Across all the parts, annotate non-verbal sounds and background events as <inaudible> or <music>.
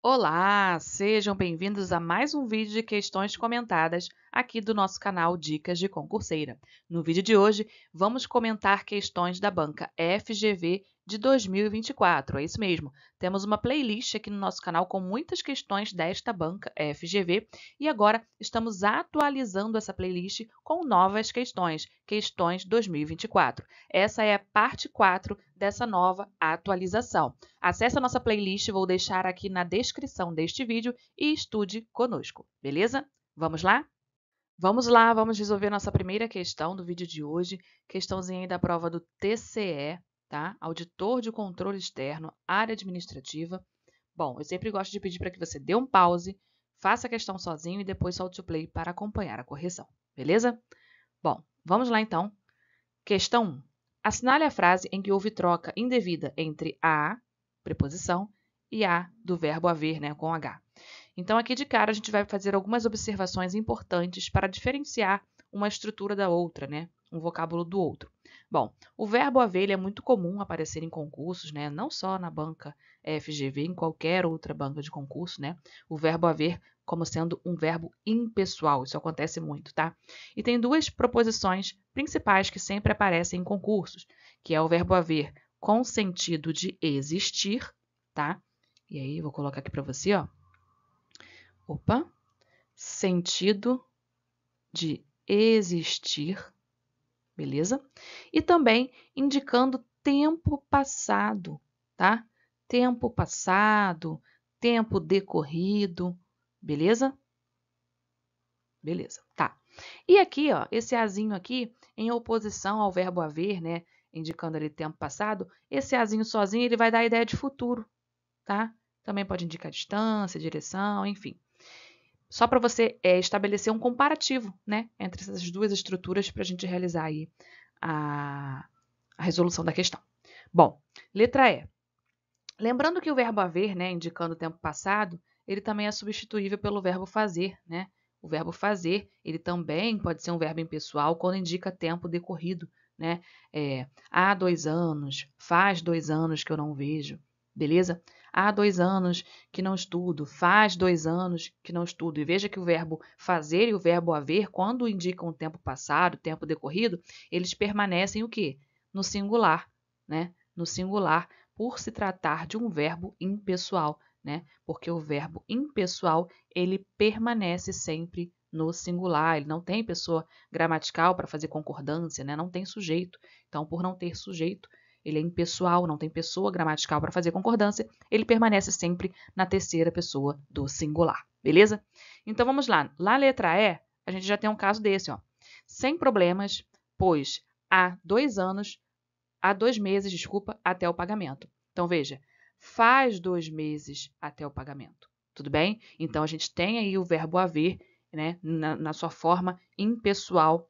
Olá, sejam bem-vindos a mais um vídeo de questões comentadas aqui do nosso canal Dicas de Concurseira. No vídeo de hoje, vamos comentar questões da banca FGV de 2024. É isso mesmo. Temos uma playlist aqui no nosso canal com muitas questões desta banca é, FGV e agora estamos atualizando essa playlist com novas questões, questões 2024. Essa é a parte 4 dessa nova atualização. Acesse a nossa playlist, vou deixar aqui na descrição deste vídeo e estude conosco, beleza? Vamos lá? Vamos lá, vamos resolver nossa primeira questão do vídeo de hoje, questãozinha da prova do TCE tá? Auditor de controle externo, área administrativa. Bom, eu sempre gosto de pedir para que você dê um pause, faça a questão sozinho e depois solte o play para acompanhar a correção, beleza? Bom, vamos lá então. Questão 1. Assinale a frase em que houve troca indevida entre a preposição e a do verbo haver, né, com h. Então, aqui de cara, a gente vai fazer algumas observações importantes para diferenciar uma estrutura da outra, né? um vocábulo do outro. Bom, o verbo haver é muito comum aparecer em concursos, né? não só na banca eh, FGV, em qualquer outra banca de concurso, né? O verbo haver como sendo um verbo impessoal, isso acontece muito, tá? E tem duas proposições principais que sempre aparecem em concursos, que é o verbo haver com sentido de existir, tá? E aí, vou colocar aqui para você, ó. Opa! Sentido de existir beleza? E também indicando tempo passado, tá? Tempo passado, tempo decorrido, beleza? Beleza, tá. E aqui, ó, esse azinho aqui, em oposição ao verbo haver, né, indicando ali tempo passado, esse azinho sozinho ele vai dar a ideia de futuro, tá? Também pode indicar distância, direção, enfim só para você é, estabelecer um comparativo né, entre essas duas estruturas para a gente realizar aí a, a, resolução da questão. Bom, letra E. Lembrando que o verbo haver, né, indicando o tempo passado, ele também é substituível pelo verbo fazer. Né? O verbo fazer, ele também pode ser um verbo impessoal quando indica tempo decorrido. Né? É, há dois anos, faz dois anos que eu não vejo, beleza? há dois anos que não estudo, faz dois anos que não estudo. E veja que o verbo fazer e o verbo haver, quando indicam o tempo passado, o tempo decorrido, eles permanecem o quê? No singular, né? No singular, por se tratar de um verbo impessoal, né? Porque o verbo impessoal, ele permanece sempre no singular, ele não tem pessoa gramatical para fazer concordância, né? Não tem sujeito. Então, por não ter sujeito, ele é impessoal, não tem pessoa gramatical para fazer concordância, ele permanece sempre na terceira pessoa do singular, beleza? Então vamos lá. Na letra E, a gente já tem um caso desse, ó. Sem problemas, pois há dois anos, há dois meses, desculpa, até o pagamento. Então veja, faz dois meses até o pagamento, tudo bem? Então a gente tem aí o verbo haver, né, na, na sua forma impessoal.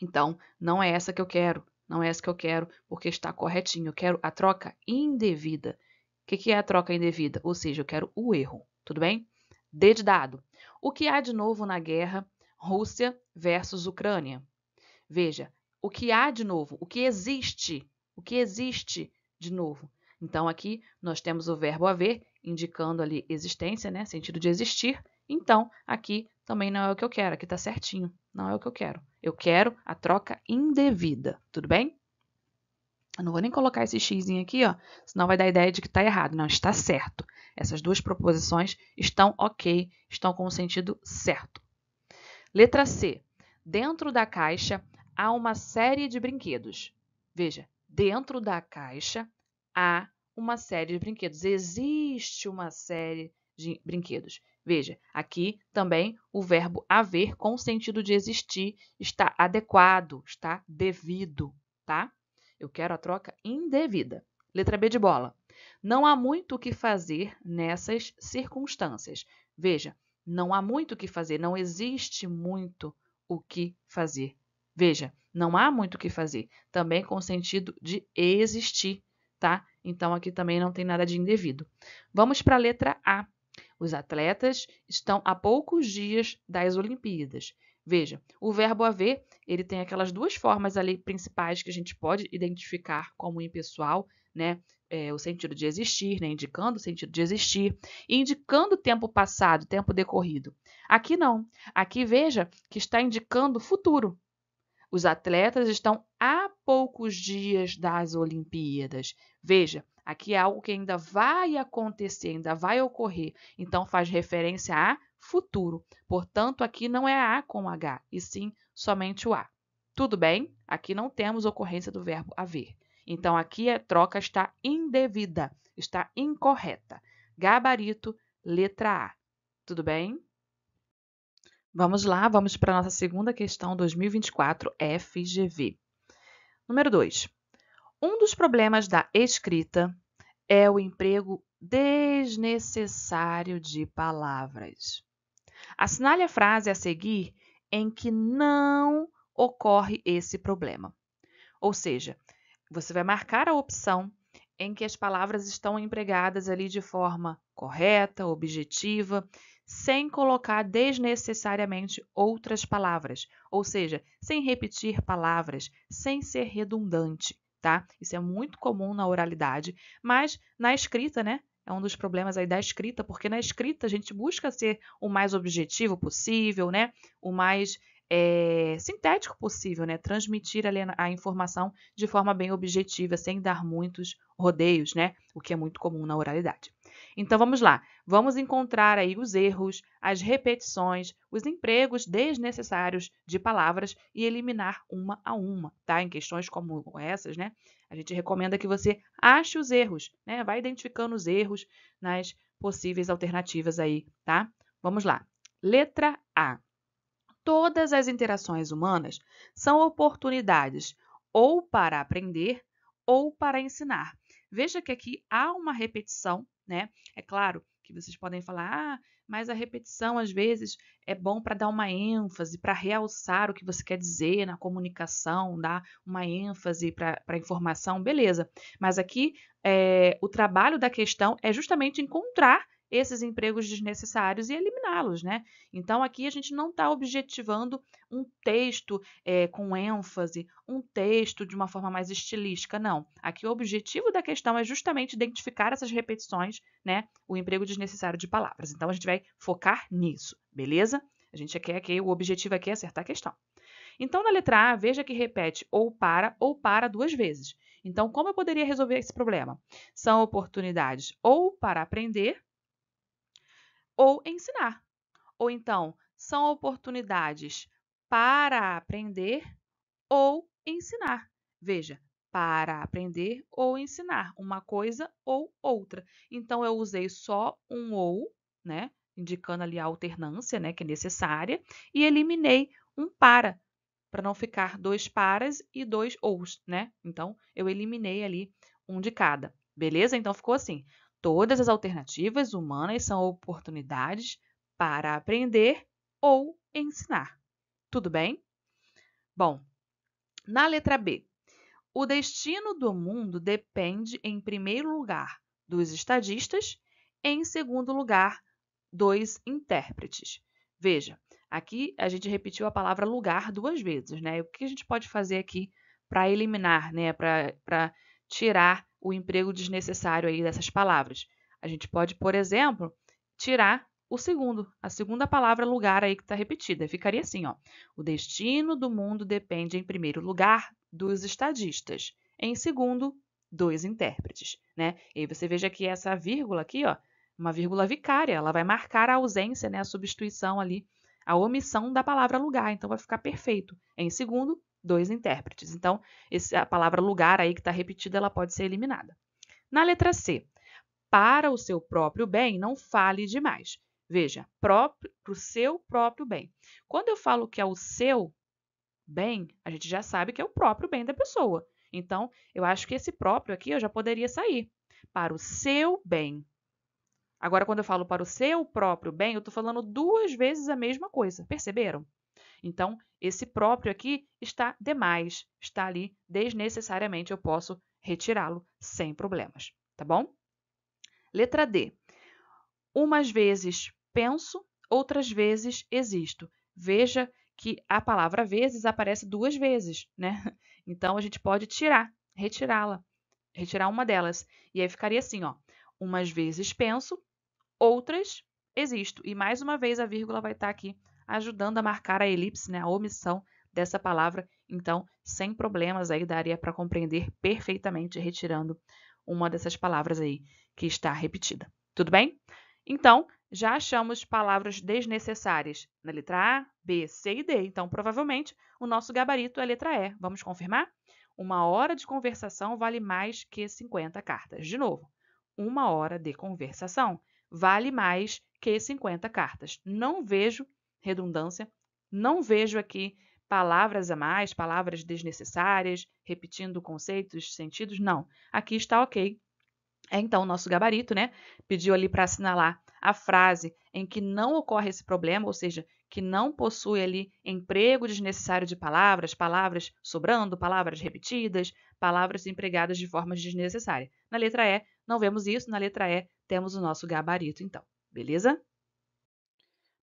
Então não é essa que eu quero, não é essa que eu quero, porque está corretinho. Eu quero a troca indevida. O que, que é a troca indevida? Ou seja, eu quero o erro. Tudo bem? D de dado. O que há de novo na guerra Rússia versus Ucrânia? Veja, o que há de novo, o que existe, o que existe de novo. Então, aqui nós temos o verbo haver, indicando ali existência, né? Sentido de existir. Então, aqui também não é o que eu quero, aqui está certinho, não é o que eu quero. Eu quero a troca indevida, tudo bem? Eu não vou nem colocar esse x aqui, ó, senão vai dar a ideia de que está errado. Não, está certo. Essas duas proposições estão ok, estão com o sentido certo. Letra C. Dentro da caixa há uma série de brinquedos. Veja, dentro da caixa há uma série de brinquedos. Existe uma série de brinquedos. Veja, aqui também o verbo haver com o sentido de existir está adequado, está devido, tá? Eu quero a troca indevida. Letra B de bola. Não há muito o que fazer nessas circunstâncias. Veja, não há muito o que fazer, não existe muito o que fazer. Veja, não há muito o que fazer, também com o sentido de existir, tá? Então aqui também não tem nada de indevido. Vamos para a letra A. Os atletas estão a poucos dias das Olimpíadas. Veja, o verbo haver, ele tem aquelas duas formas ali principais que a gente pode identificar como impessoal, né? É, o sentido de existir, né? indicando o sentido de existir, e indicando tempo passado, tempo decorrido. Aqui não. Aqui veja que está indicando futuro. Os atletas estão a poucos dias das Olimpíadas. Veja, Aqui é algo que ainda vai acontecer, ainda vai ocorrer. Então faz referência a futuro. Portanto, aqui não é A com H, e sim somente o A. Tudo bem? Aqui não temos ocorrência do verbo haver. Então aqui a troca está indevida, está incorreta. Gabarito, letra A. Tudo bem? Vamos lá, vamos para a nossa segunda questão 2024 FGV. Número 2. Um dos problemas da escrita é o emprego desnecessário de palavras. Assinale a frase a seguir em que não ocorre esse problema. Ou seja, você vai marcar a opção em que as palavras estão empregadas ali de forma correta, objetiva, sem colocar desnecessariamente outras palavras, ou seja, sem repetir palavras, sem ser redundante tá? Isso é muito comum na oralidade, mas na escrita, né? É um dos problemas aí da escrita, porque na escrita a gente busca ser o mais objetivo possível, né? O mais é, sintético possível, né? Transmitir a informação de forma bem objetiva, sem dar muitos rodeios, né? O que é muito comum na oralidade. Então vamos lá, vamos encontrar aí os erros, as repetições, os empregos desnecessários de palavras e eliminar uma a uma, tá? Em questões como essas, né? A gente recomenda que você ache os erros, né? Vai identificando os erros nas possíveis alternativas aí, tá? Vamos lá. Letra A. Todas as interações humanas são oportunidades ou para aprender ou para ensinar. Veja que aqui há uma repetição, né? É claro que vocês podem falar, ah, mas a repetição às vezes é bom para dar uma ênfase, para realçar o que você quer dizer na comunicação, dar uma ênfase para a informação, beleza. Mas aqui é, o trabalho da questão é justamente encontrar esses empregos desnecessários e eliminá-los, né? Então aqui a gente não está objetivando um texto é, com ênfase, um texto de uma forma mais estilística, não. Aqui o objetivo da questão é justamente identificar essas repetições, né? O emprego desnecessário de palavras. Então a gente vai focar nisso, beleza? A gente quer que o objetivo aqui é acertar a questão. Então, na letra A, veja que repete ou para ou para duas vezes. Então, como eu poderia resolver esse problema? São oportunidades ou para aprender ou ensinar. Ou então, são oportunidades para aprender ou ensinar. Veja, para aprender ou ensinar, uma coisa ou outra. Então, eu usei só um ou, né? Indicando ali a alternância, né? Que é necessária, e eliminei um para, para não ficar dois paras e dois ous, né? Então, eu eliminei ali um de cada. Beleza? Então, ficou assim. Todas as alternativas humanas são oportunidades para aprender ou ensinar. Tudo bem? Bom, na letra B, o destino do mundo depende, em primeiro lugar, dos estadistas, em segundo lugar, dos intérpretes. Veja, aqui a gente repetiu a palavra lugar duas vezes, né? o que a gente pode fazer aqui para eliminar, né? Para tirar o emprego desnecessário aí dessas palavras. A gente pode, por exemplo, tirar o segundo, a segunda palavra é lugar aí que está repetida. Ficaria assim, ó. O destino do mundo depende, em primeiro lugar, dos estadistas. Em segundo, dos intérpretes, né? E aí você veja que essa vírgula aqui, ó, uma vírgula vicária, ela vai marcar a ausência, né, a substituição ali, a omissão da palavra lugar, então vai ficar perfeito. Em segundo, dois intérpretes. Então, esse, a palavra lugar aí que está repetida, ela pode ser eliminada. Na letra C, para o seu próprio bem, não fale demais. Veja, para o seu próprio bem. Quando eu falo que é o seu bem, a gente já sabe que é o próprio bem da pessoa. Então, eu acho que esse próprio aqui eu já poderia sair. Para o seu bem. Agora, quando eu falo para o seu próprio bem, eu estou falando duas vezes a mesma coisa. Perceberam? Então, esse próprio aqui está demais, está ali desnecessariamente, eu posso retirá-lo sem problemas, tá bom? Letra D. Umas vezes penso, outras vezes existo. Veja que a palavra vezes aparece duas vezes, né? <laughs> Então, a gente pode tirar, retirá-la, retirar uma delas. E aí ficaria assim, ó. Umas vezes penso, outras existo. E mais uma vez a vírgula vai estar tá aqui ajudando a marcar a elipse, né, a omissão dessa palavra. Então, sem problemas aí daria para compreender perfeitamente retirando uma dessas palavras aí que está repetida. Tudo bem? Então, já achamos palavras desnecessárias na letra A, B, C e D. Então, provavelmente, o nosso gabarito é a letra E. Vamos confirmar? Uma hora de conversação vale mais que 50 cartas. De novo, uma hora de conversação vale mais que 50 cartas. Não vejo redundância. Não vejo aqui palavras a mais, palavras desnecessárias, repetindo conceitos, sentidos, não. Aqui está ok. É então o nosso gabarito, né? Pediu ali para assinalar a frase em que não ocorre esse problema, ou seja, que não possui ali emprego desnecessário de palavras, palavras sobrando, palavras repetidas, palavras empregadas de forma desnecessária. Na letra E, não vemos isso, na letra E temos o nosso gabarito, então, beleza?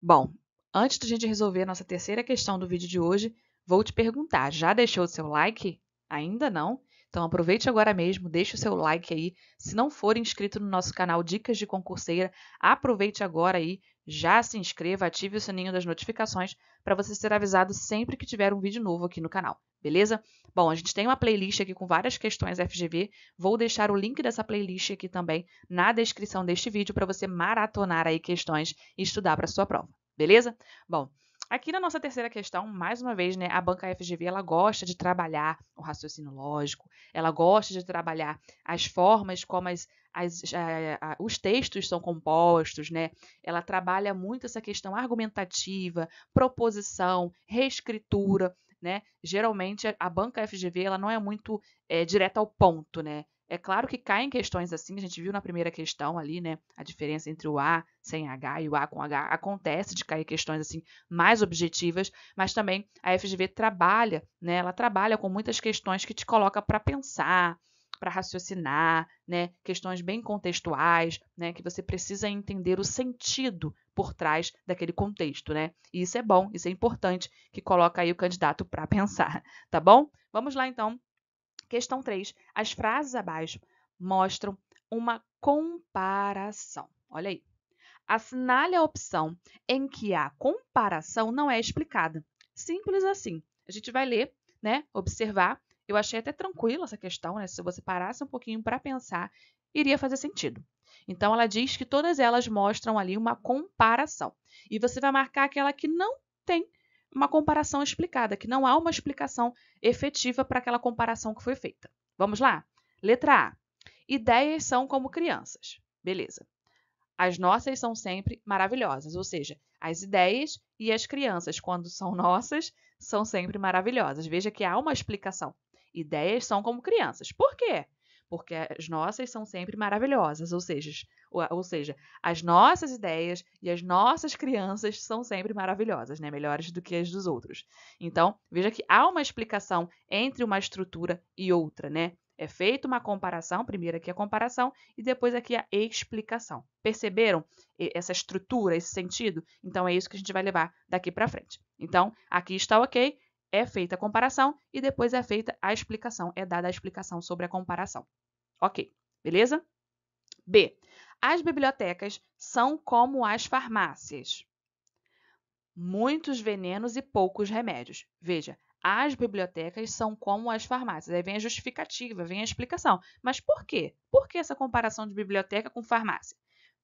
Bom, Antes de a gente resolver a nossa terceira questão do vídeo de hoje, vou te perguntar: já deixou o seu like? Ainda não? Então aproveite agora mesmo, deixe o seu like aí. Se não for inscrito no nosso canal Dicas de Concurseira, aproveite agora aí, já se inscreva, ative o sininho das notificações para você ser avisado sempre que tiver um vídeo novo aqui no canal, beleza? Bom, a gente tem uma playlist aqui com várias questões FGV. Vou deixar o link dessa playlist aqui também na descrição deste vídeo para você maratonar aí questões e estudar para sua prova. Beleza? Bom, Aqui na nossa terceira questão, mais uma vez, né, a banca FGV ela gosta de trabalhar o raciocínio lógico, ela gosta de trabalhar as formas como as, as, a, eh, a, os textos são compostos, né? Ela trabalha muito essa questão argumentativa, proposição, reescritura, né? Geralmente a banca FGV ela não é muito é, direta ao ponto, né? É claro que caem questões assim, a gente viu na primeira questão ali, né? A diferença entre o A sem H e o A com H. Acontece de cair questões assim mais objetivas, mas também a FGV trabalha, né? Ela trabalha com muitas questões que te coloca para pensar, para raciocinar, né? Questões bem contextuais, né? Que você precisa entender o sentido por trás daquele contexto, né? E isso é bom, isso é importante, que coloca aí o candidato para <laughs> pensar, tá bom? Vamos lá então Questão 3. As frases abaixo mostram uma comparação. Olha aí. Assinale a opção em que a comparação não é explicada. Simples assim. A gente vai ler, né? Observar. Eu achei até tranquila essa questão, né? Se você parasse um pouquinho para pensar, iria fazer sentido. Então, ela diz que todas elas mostram ali uma comparação. E você vai marcar aquela que não tem uma comparação explicada, que não há uma explicação efetiva para aquela comparação que foi feita. Vamos lá? Letra A. Ideias são como crianças. Beleza. As nossas são sempre maravilhosas, ou seja, as ideias e as crianças, quando são nossas, são sempre maravilhosas. Veja que há uma explicação. Ideias são como crianças. Por quê? porque as nossas são sempre maravilhosas, ou seja, ou, seja, as nossas ideias e as nossas crianças são sempre maravilhosas, né? Melhores do que as dos outros. Então, veja que há uma explicação entre uma estrutura e outra, né? É feita uma comparação, primeiro aqui a comparação e depois aqui a explicação. Perceberam essa estrutura, esse sentido? Então é isso que a gente vai levar daqui para frente. Então, aqui está ok, é feita a comparação e depois é feita a explicação, é dada a explicação sobre a comparação. Ok, beleza? B. As bibliotecas são como as farmácias. Muitos venenos e poucos remédios. Veja, as bibliotecas são como as farmácias. Aí vem a justificativa, vem a explicação. Mas por quê? Por que essa comparação de biblioteca com farmácia?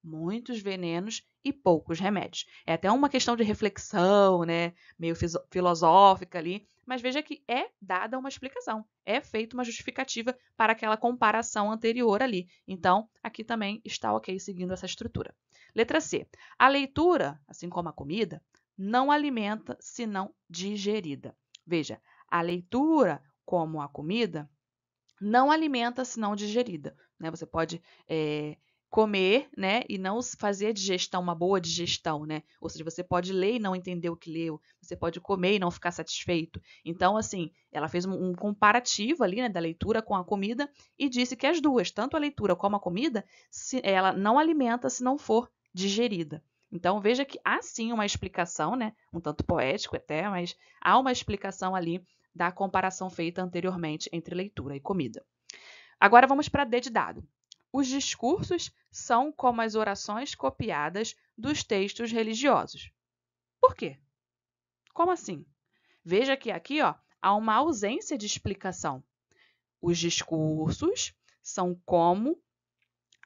muitos venenos e poucos remédios. É até uma questão de reflexão, né, meio filosófica ali, mas veja que é dada uma explicação, é feita uma justificativa para aquela comparação anterior ali. Então, aqui também está ok seguindo essa estrutura. Letra C. A leitura, assim como a comida, não alimenta se não digerida. Veja, a leitura, como a comida, não alimenta se não digerida. Né? Você pode é, comer, né, e não fazer digestão, uma boa digestão, né? Ou seja, você pode ler e não entender o que leu, você pode comer e não ficar satisfeito. Então, assim, ela fez um comparativo ali, né, da leitura com a comida e disse que as duas, tanto a leitura como a comida, se, ela não alimenta se não for digerida. Então, veja que há sim uma explicação, né, um tanto poético até, mas há uma explicação ali da comparação feita anteriormente entre leitura e comida. Agora vamos para D de dado. Os discursos são como as orações copiadas dos textos religiosos. Por quê? Como assim? Veja que aqui ó, há uma ausência de explicação. Os discursos são como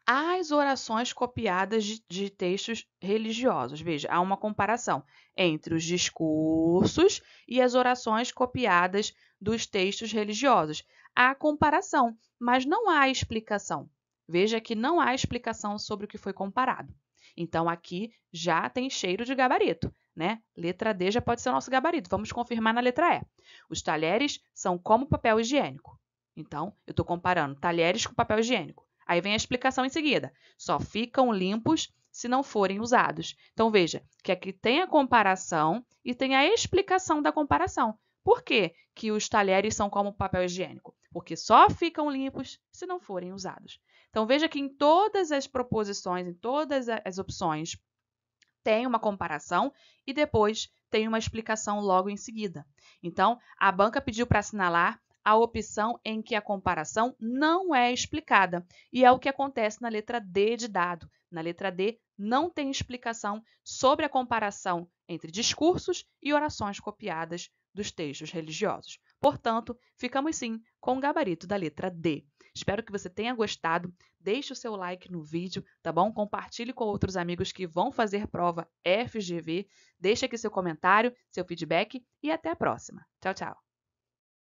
as orações copiadas de, de, textos religiosos. Veja, há uma comparação entre os discursos e as orações copiadas dos textos religiosos. Há comparação, mas não há explicação. Veja que não há explicação sobre o que foi comparado. Então, aqui já tem cheiro de gabarito, né? Letra D já pode ser nosso gabarito. Vamos confirmar na letra E. Os talheres são como papel higiênico. Então, eu estou comparando talheres com papel higiênico. Aí vem a explicação em seguida. Só ficam limpos se não forem usados. Então, veja que aqui tem a comparação e tem a explicação da comparação. Por quê? que os talheres são como papel higiênico? Porque só ficam limpos se não forem usados. Então veja que em todas as proposições, em todas as opções, tem uma comparação e depois tem uma explicação logo em seguida. Então, a banca pediu para assinalar a opção em que a comparação não é explicada. E é o que acontece na letra D de dado. Na letra D, não tem explicação sobre a comparação entre discursos e orações copiadas dos textos religiosos. Portanto, ficamos sim com o gabarito da letra D. Espero que você tenha gostado. Deixe o seu like no vídeo, tá bom? Compartilhe com outros amigos que vão fazer prova FGV. Deixe aqui seu comentário, seu feedback e até a próxima. Tchau, tchau.